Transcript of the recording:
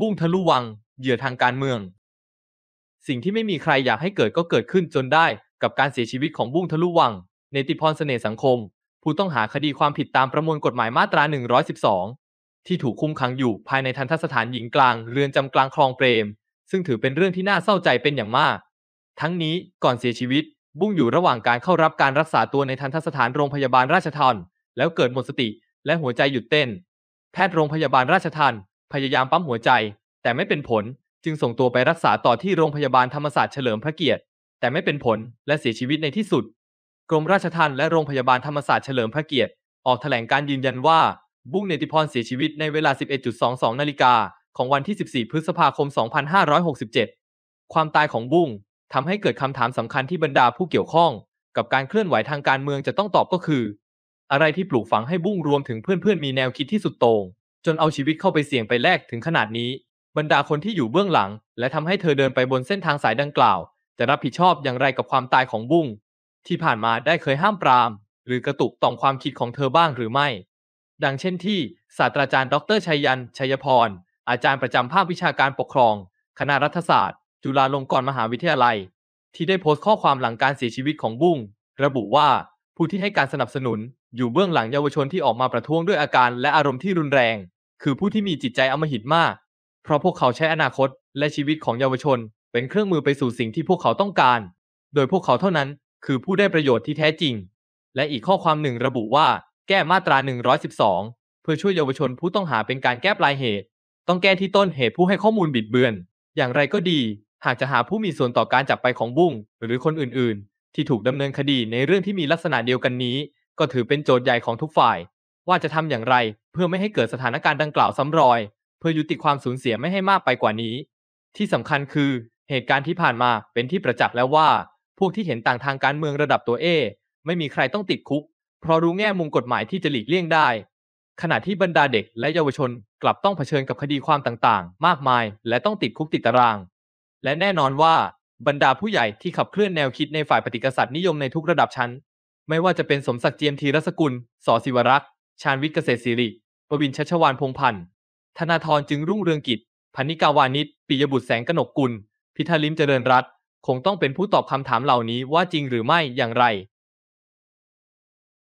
บุ้งทะลุวัง เหยื่อทางการเมือง สิ่งที่ไม่มีใครอยากให้เกิดก็เกิดขึ้นจนได้กับการเสียชีวิตของบุ้งทะลุวังเนติพรเสน่สังคม ผู้ต้องหาคดีความผิดตามประมวลกฎหมายมาตรา 112 ที่ถูกคุมขังอยู่ภายในทันทสถานหญิงกลางเรือนจำกลางคลองเปรม ซึ่งถือเป็นเรื่องที่น่าเศร้าใจเป็นอย่างมาก ทั้งนี้ก่อนเสียชีวิต บุ้งอยู่ระหว่างการเข้ารับการรักษาตัวในทันทสถานโรงพยาบาลราชทรนแล้วเกิดหมดสติ และหัวใจหยุดเต้น แพทย์โรงพยาบาลราชทันพยายามปั๊มหัวใจ แต่ไม่เป็นผลจึงส่งตัวไปรักษาต่อที่โรงพยาบาลธรรมศาสตร์เฉลิมพระเกียรติ แต่ไม่เป็นผลและเสียชีวิตในที่สุด กรมราชทัณฑ์และโรงพยาบาลธรรมศาสตร์เฉลิมพระเกียรติ ออกแถลงการยืนยันว่า บุ้งเนติพรเสียชีวิตในเวลา 11.22นาฬิกาของวันที่ 14 พฤษภาคม 2567 ความตายของบุ้งทำให้เกิดคำถามสำคัญที่บรรดาผู้เกี่ยวข้อง กับการเคลื่อนไหวทางการเมืองจะต้องตอบก็คือ อะไรที่ปลูกฝังให้บุ้งรวมถึงเพื่อนๆมีแนวคิดที่สุดโต่งจนเอาชีวิตเข้าไปเสี่ยงไปแลกถึงขนาดนี้ บรรดาคนที่อยู่เบื้องหลัง และทำให้เธอเดินไปบนเส้นทางสายดังกล่าว จะรับผิดชอบอย่างไรกับความตายของบุ้งที่ผ่านมาได้เคยห้ามปราม หรือกระตุกต่อความคิดของเธอบ้างหรือไม่ ดังเช่นที่ ศาสตราจารย์ ดร ชัยยันชัยพร อาจารย์ประจำภาควิชาการปกครอง คณะรัฐศาสตร์ จุฬาลงกรณ์มหาวิทยาลัย ที่ได้โพสต์ข้อความหลังการเสียชีวิตของบุ้งระบุว่าผู้ที่ให้การสนับสนุน อยู่เบื้องหลังเยาวชนที่ออกมาประท้วงด้วยอาการและอารมณ์ที่รุนแรงคือผู้ที่มีจิตใจอมหิตมาก เพราะพวกเขาใช้อนาคตและชีวิตของเยาวชน เป็นเครื่องมือไปสู่สิ่งที่พวกเขาต้องการ โดยพวกเขาเท่านั้น คือผู้ได้ประโยชน์ที่แท้จริง และอีกข้อความหนึ่งระบุว่า แก้มาตรา 112 เพื่อช่วยเยาวชนผู้ต้องหาเป็นการแก้ปลายเหตุ ต้องแก้ที่ต้นเหตุ ผู้ให้ข้อมูลบิดเบือน อย่างไรก็ดี หากจะหาผู้มีส่วนต่อการจับไปของบุ้งหรือคนอื่น ๆ ที่ถูกดำเนินคดีในเรื่องที่มีลักษณะเดียวกันนี้ ก็ถือเป็นโจทย์ใหญ่ของทุกฝ่ายว่าจะทำอย่างไร เพื่อไม่ให้เกิดสถานการณ์ดังกล่าวซ้ำรอย เพื่อยุติความสูญเสียไม่ให้มากไปกว่านี้ ที่สำคัญคือ เหตุการณ์ที่ผ่านมาเป็นที่ประจักษ์แล้วว่า พวกที่เห็นต่างทางการเมืองระดับตัวเอไม่มีใครต้องติดคุก เพราะรู้แง่มุมกฎหมายที่จะหลีกเลี่ยงได้ ขณะที่บรรดาเด็กและเยาวชนกลับต้องเผชิญกับคดีความต่างๆ มากมาย และต้องติดคุกติดตาราง และแน่นอนว่าบรรดาผู้ใหญ่ที่ขับเคลื่อนแนวคิดในฝ่ายปฏิกษัตริย์นิยมในทุกระดับชั้น ไม่ว่าจะเป็นสมศักดิ์เจียมธีรสกุลสศิวรักษ์ชาญวิทย์เกษตรศิริปวินชัชวานพงพันธ์ธนาธรจึงรุ่งเรืองกิจพันนิกาวานิชปิยบุตรแสงกนกกุล พิธาลิมเจริญรัตคงต้องเป็นผู้ตอบคำถามเหล่านี้ว่าจริงหรือไม่อย่างไร